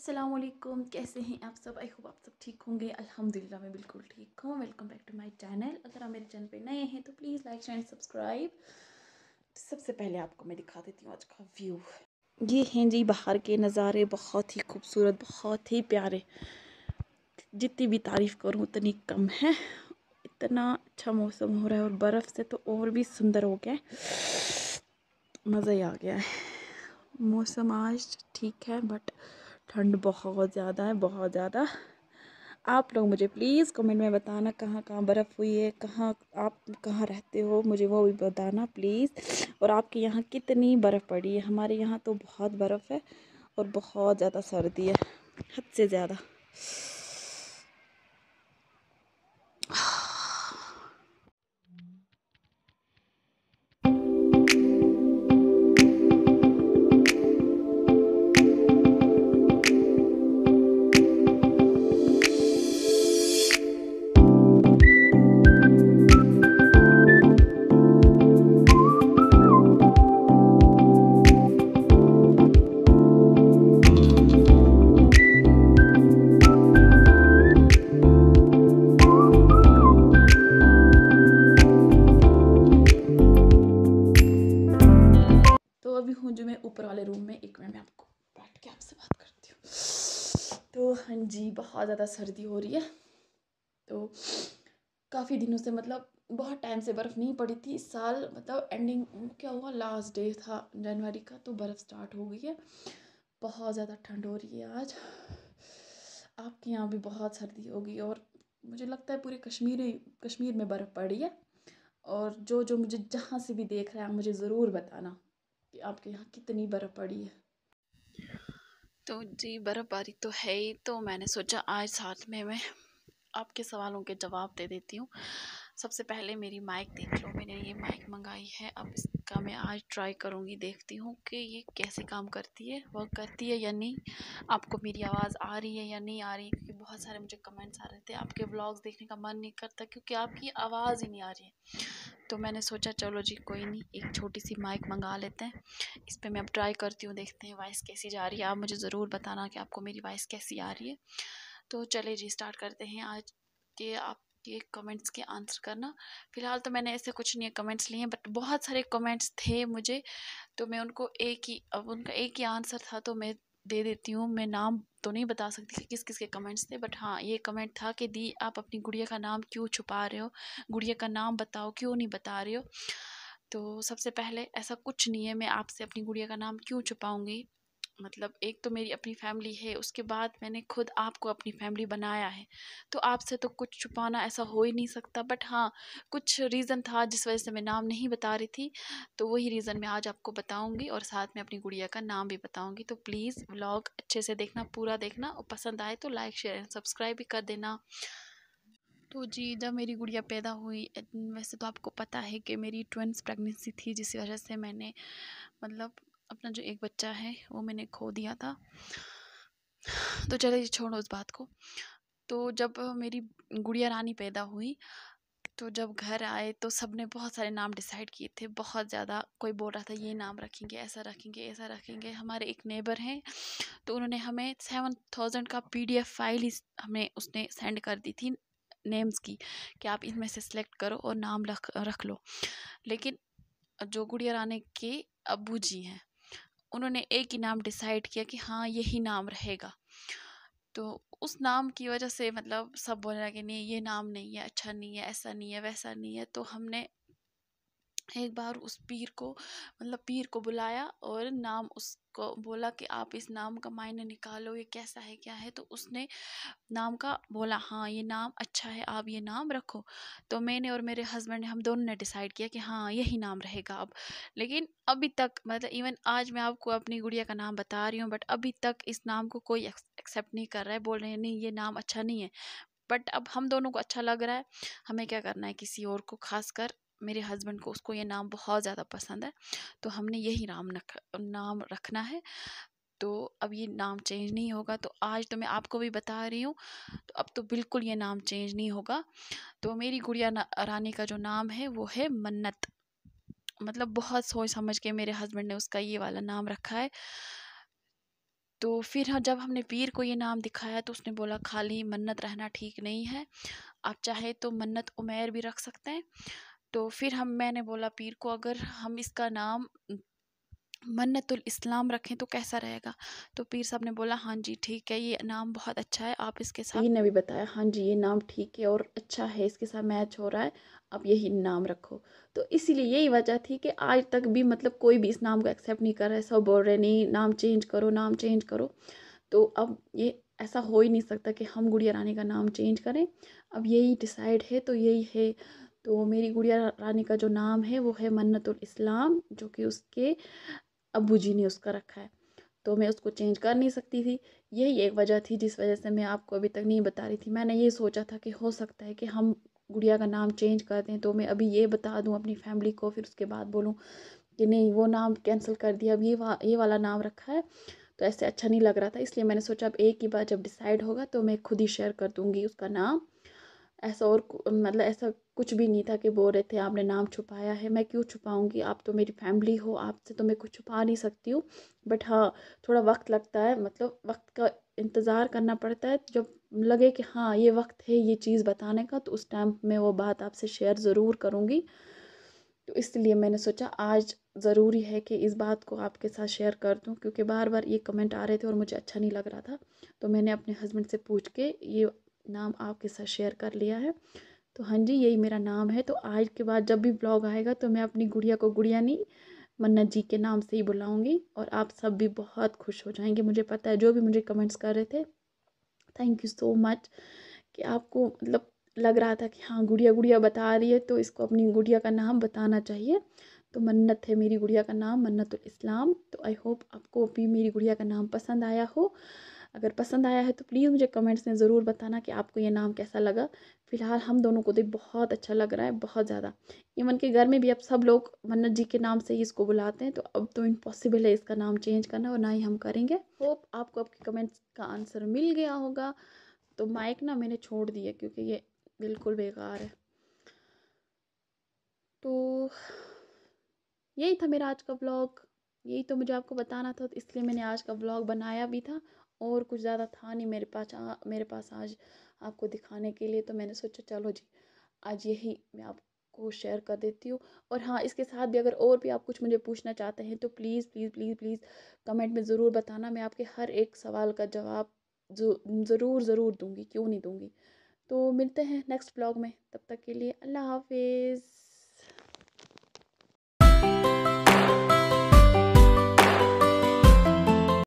असलम कैसे हैं आप सब आई होप आप सब ठीक होंगे अल्हम्दुलिल्लाह मैं बिल्कुल ठीक हूँ welcome back to my channel अगर आप मेरे चैनल पे नए हैं तो प्लीज़ लाइक एंड सब्सक्राइब सबसे पहले आपको मैं दिखा देती हूँ आज का व्यू ये हैं जी बाहर के नज़ारे बहुत ही खूबसूरत बहुत ही प्यारे जितनी भी तारीफ़ करूँ उतनी कम है इतना अच्छा मौसम हो रहा है और बर्फ़ से तो और भी सुंदर हो गया मज़ा ही आ गया है मौसम आज ठीक है बट ठंड बहुत ज़्यादा है बहुत ज़्यादा आप लोग मुझे प्लीज़ कमेंट में बताना कहाँ कहाँ बर्फ़ हुई है कहाँ आप कहाँ रहते हो मुझे वो भी बताना प्लीज़ और आपके यहाँ कितनी बर्फ़ पड़ी है हमारे यहाँ तो बहुत बर्फ़ है और बहुत ज़्यादा सर्दी है हद से ज़्यादा आपसे बात करती हूँ तो हाँ जी बहुत ज़्यादा सर्दी हो रही है तो काफ़ी दिनों से मतलब बहुत टाइम से बर्फ़ नहीं पड़ी थी इस साल मतलब एंडिंग क्या हुआ लास्ट डे था जनवरी का तो बर्फ़ स्टार्ट हो गई है बहुत ज़्यादा ठंड हो रही है आज आपके यहाँ भी बहुत सर्दी होगी और मुझे लगता है पूरे कश्मीर कश्मीर में बर्फ़ पड़ी है और जो जो मुझे जहाँ से भी देख रहा है मुझे ज़रूर बताना कि आपके यहाँ कितनी बर्फ़ पड़ी है तो जी बर्फ़बारी तो है ही तो मैंने सोचा आज साथ में मैं आपके सवालों के जवाब दे देती हूँ सबसे पहले मेरी माइक देख लो मैंने ये माइक मंगाई है अब इस का मैं आज ट्राई करूँगी देखती हूँ कि ये कैसे काम करती है वर्क करती है या नहीं आपको मेरी आवाज़ आ रही है या नहीं आ रही क्योंकि बहुत सारे मुझे कमेंट्स आ रहे थे आपके ब्लॉग्स देखने का मन नहीं करता क्योंकि आपकी आवाज़ ही नहीं आ रही है तो मैंने सोचा चलो जी कोई नहीं एक छोटी सी माइक मंगा लेते हैं इस पर मैं अब ट्राई करती हूँ देखते हैं वॉइस कैसी जा रही है आप मुझे ज़रूर बताना कि आपको मेरी वॉइस कैसी आ रही है तो चले जी स्टार्ट करते हैं आज के आप ये कमेंट्स के आंसर करना फ़िलहाल तो मैंने ऐसे कुछ नहीं कमेंट्स लिए हैं बट बहुत सारे कमेंट्स थे मुझे तो मैं उनको एक ही अब उनका एक ही आंसर था तो मैं दे देती हूँ मैं नाम तो नहीं बता सकती कि किस किस के कमेंट्स थे बट हाँ ये कमेंट था कि दी आप अपनी गुड़िया का नाम क्यों छुपा रहे हो गुड़िया का नाम बताओ क्यों नहीं बता रहे हो तो सबसे पहले ऐसा कुछ नहीं है मैं आपसे अपनी गुड़िया का नाम क्यों छुपाऊँगी मतलब एक तो मेरी अपनी फैमिली है उसके बाद मैंने खुद आपको अपनी फैमिली बनाया है तो आपसे तो कुछ छुपाना ऐसा हो ही नहीं सकता बट हाँ कुछ रीज़न था जिस वजह से मैं नाम नहीं बता रही थी तो वही रीज़न मैं आज आपको बताऊँगी और साथ में अपनी गुड़िया का नाम भी बताऊँगी तो प्लीज़ व्लॉग अच्छे से देखना पूरा देखना और पसंद आए तो लाइक शेयर एंड सब्सक्राइब भी कर देना तो जी जब मेरी गुड़िया पैदा हुई वैसे तो आपको पता है कि मेरी ट्वेंस प्रेगनेंसी थी जिस वजह से मैंने मतलब अपना जो एक बच्चा है वो मैंने खो दिया था तो चले छोड़ो उस बात को तो जब मेरी गुड़िया रानी पैदा हुई तो जब घर आए तो सब ने बहुत सारे नाम डिसाइड किए थे बहुत ज़्यादा कोई बोल रहा था ये नाम रखेंगे ऐसा रखेंगे ऐसा रखेंगे हमारे एक नेबर हैं तो उन्होंने हमें सेवन थाउजेंड का पीडीएफ फाइल ही हमें उसने सेंड कर दी थी नेम्स की कि आप इनमें से सिलेक्ट करो और नाम रख रख लो लेकिन जो गुड़िया रानी के अबू जी हैं उन्होंने एक ही नाम डिसाइड किया कि हाँ यही नाम रहेगा तो उस नाम की वजह से मतलब सब बोल रहे कि नहीं ये नाम नहीं है अच्छा नहीं है ऐसा नहीं है वैसा नहीं है तो हमने एक बार उस पीर को मतलब पीर को बुलाया और नाम उसको बोला कि आप इस नाम का मायने निकालो ये कैसा है क्या है तो उसने नाम का बोला हाँ ये नाम अच्छा है आप ये नाम रखो तो मैंने और मेरे हस्बैंड ने हम दोनों ने डिसाइड किया कि हाँ यही नाम रहेगा अब लेकिन अभी तक मतलब इवन आज मैं आपको अपनी गुड़िया का नाम बता रही हूँ बट अभी तक इस नाम को कोई एक्सेप्ट नहीं कर रहा है बोल रहे हैं नहीं ये नाम अच्छा नहीं है बट अब हम दोनों को अच्छा लग रहा है हमें क्या करना है किसी और को खास कर मेरे हस्बैंड को उसको ये नाम बहुत ज़्यादा पसंद है तो हमने यही नाम रख नाम रखना है तो अब ये नाम चेंज नहीं होगा तो आज तो मैं आपको भी बता रही हूँ तो अब तो बिल्कुल ये नाम चेंज नहीं होगा तो मेरी गुड़िया रानी का जो नाम है वो है मन्नत मतलब बहुत सोच समझ के मेरे हस्बैंड ने उसका ये वाला नाम रखा है तो फिर जब हमने पीर को ये नाम दिखाया तो उसने बोला खाली मन्नत रहना ठीक नहीं है आप चाहे तो मन्नत उमेर भी रख सकते हैं तो फिर हम मैंने बोला पीर को अगर हम इसका नाम मन्नतुल इस्लाम रखें तो कैसा रहेगा तो पीर साहब ने बोला हाँ जी ठीक है ये नाम बहुत अच्छा है आप इसके साथ ने भी बताया हाँ जी ये नाम ठीक है और अच्छा है इसके साथ मैच हो रहा है आप यही नाम रखो तो इसीलिए यही वजह थी कि आज तक भी मतलब कोई भी इस नाम को एक्सेप्ट नहीं कर रहा है सब बोल रहे नहीं नाम चेंज करो नाम चेंज करो तो अब ये ऐसा हो ही नहीं सकता कि हम गुड़िया रानी का नाम चेंज करें अब यही डिसाइड है तो यही है तो मेरी गुड़िया रानी का जो नाम है वो है मन्नतुल इस्लाम जो कि उसके अबू जी ने उसका रखा है तो मैं उसको चेंज कर नहीं सकती थी यही एक वजह थी जिस वजह से मैं आपको अभी तक नहीं बता रही थी मैंने ये सोचा था कि हो सकता है कि हम गुड़िया का नाम चेंज कर दें तो मैं अभी ये बता दूँ अपनी फैमिली को फिर उसके बाद बोलूँ कि नहीं वो नाम कैंसिल कर दिया अब ये वा, ये वाला नाम रखा है तो ऐसे अच्छा नहीं लग रहा था इसलिए मैंने सोचा अब एक ही बार जब डिसाइड होगा तो मैं खुद ही शेयर कर दूँगी उसका नाम ऐसा और मतलब ऐसा कुछ भी नहीं था कि बोल रहे थे आपने नाम छुपाया है मैं क्यों छुपाऊंगी आप तो मेरी फैमिली हो आपसे तो मैं कुछ छुपा नहीं सकती हूँ बट हाँ थोड़ा वक्त लगता है मतलब वक्त का इंतज़ार करना पड़ता है जब लगे कि हाँ ये वक्त है ये चीज़ बताने का तो उस टाइम में वो बात आपसे शेयर ज़रूर करूँगी तो इसलिए मैंने सोचा आज ज़रूरी है कि इस बात को आपके साथ शेयर कर दूँ क्योंकि बार बार ये कमेंट आ रहे थे और मुझे अच्छा नहीं लग रहा था तो मैंने अपने हस्बैंड से पूछ के ये नाम आपके साथ शेयर कर लिया है तो हाँ जी यही मेरा नाम है तो आज के बाद जब भी ब्लॉग आएगा तो मैं अपनी गुड़िया को गुड़िया नहीं मन्ना जी के नाम से ही बुलाऊंगी और आप सब भी बहुत खुश हो जाएंगे मुझे पता है जो भी मुझे कमेंट्स कर रहे थे थैंक यू सो मच कि आपको मतलब लग रहा था कि हाँ गुड़िया गुड़िया बता रही है तो इसको अपनी गुड़िया का नाम बताना चाहिए तो मन्नत है मेरी गुड़िया का नाम मन्नत इस्लाम तो आई होप आपको भी मेरी गुड़िया का नाम पसंद आया हो अगर पसंद आया है तो प्लीज़ मुझे कमेंट्स में ज़रूर बताना कि आपको ये नाम कैसा लगा फ़िलहाल हम दोनों को तो बहुत अच्छा लग रहा है बहुत ज़्यादा इवन के घर में भी अब सब लोग मन्नत जी के नाम से ही इसको बुलाते हैं तो अब तो इम्पॉसिबल है इसका नाम चेंज करना और ना ही हम करेंगे होप आपको आपके कमेंट्स का आंसर मिल गया होगा तो माइक ना मैंने छोड़ दिया क्योंकि ये बिल्कुल बेकार है तो यही था मेरा आज का ब्लॉग यही तो मुझे आपको बताना था तो इसलिए मैंने आज का ब्लॉग बनाया भी था और कुछ ज़्यादा था नहीं मेरे पास मेरे पास आज आपको दिखाने के लिए तो मैंने सोचा चलो जी आज यही मैं आपको शेयर कर देती हूँ और हाँ इसके साथ भी अगर और भी आप कुछ मुझे पूछना चाहते हैं तो please please please please comment में ज़रूर बताना मैं आपके हर एक सवाल का जवाब ज़रूर ज़रूर दूँगी क्यों नहीं दूँगी तो मिलते हैं नेक्स्ट ब्लॉग में तब तक के लिए अल्लाह हाफिज़